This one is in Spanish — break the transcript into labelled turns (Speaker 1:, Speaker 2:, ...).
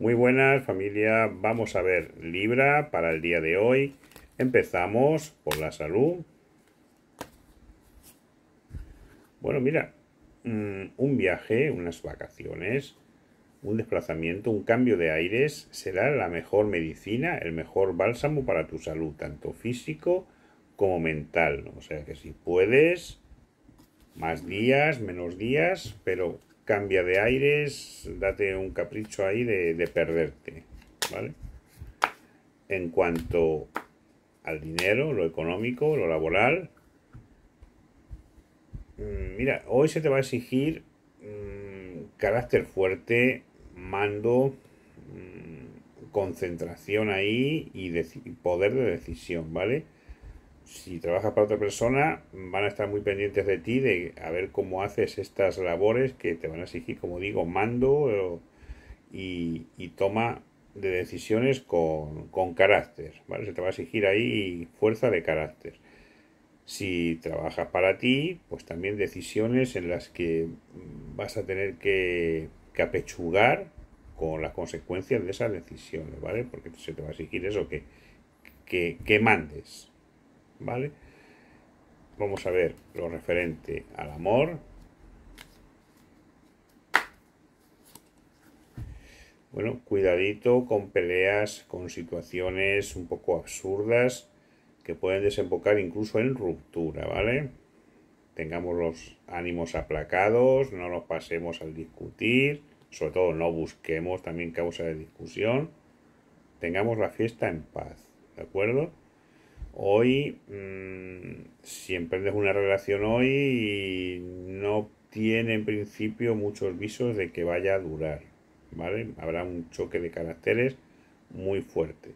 Speaker 1: Muy buenas familia, vamos a ver Libra para el día de hoy. Empezamos por la salud. Bueno, mira, mm, un viaje, unas vacaciones, un desplazamiento, un cambio de aires será la mejor medicina, el mejor bálsamo para tu salud, tanto físico como mental. O sea que si puedes, más días, menos días, pero cambia de aires, date un capricho ahí de, perderte, ¿vale? En cuanto al dinero, lo económico, lo laboral, mm, mira, hoy se te va a exigir mm, carácter fuerte, mando, mm, concentración ahí y poder de decisión, ¿vale? si trabajas para otra persona, van a estar muy pendientes de ti, de a ver cómo haces estas labores que te van a exigir, como digo, mando eh, y, toma de decisiones con, carácter. ¿vale? Se te va a exigir ahí fuerza de carácter. Si trabajas para ti, pues también decisiones en las que vas a tener que, apechugar con las consecuencias de esas decisiones, ¿vale? Porque se te va a exigir eso, que, que mandes, ¿vale? Vamos a ver lo referente al amor. Bueno, cuidadito con peleas, con situaciones un poco absurdas que pueden desembocar incluso en ruptura, ¿vale? Tengamos los ánimos aplacados, no nos pasemos al discutir, sobre todo no busquemos también causa de discusión, tengamos la fiesta en paz, ¿de acuerdo? Hoy, mm, si emprendes una relación hoy, no tiene en principio muchos visos de que vaya a durar, ¿vale? Habrá un choque de caracteres muy fuerte.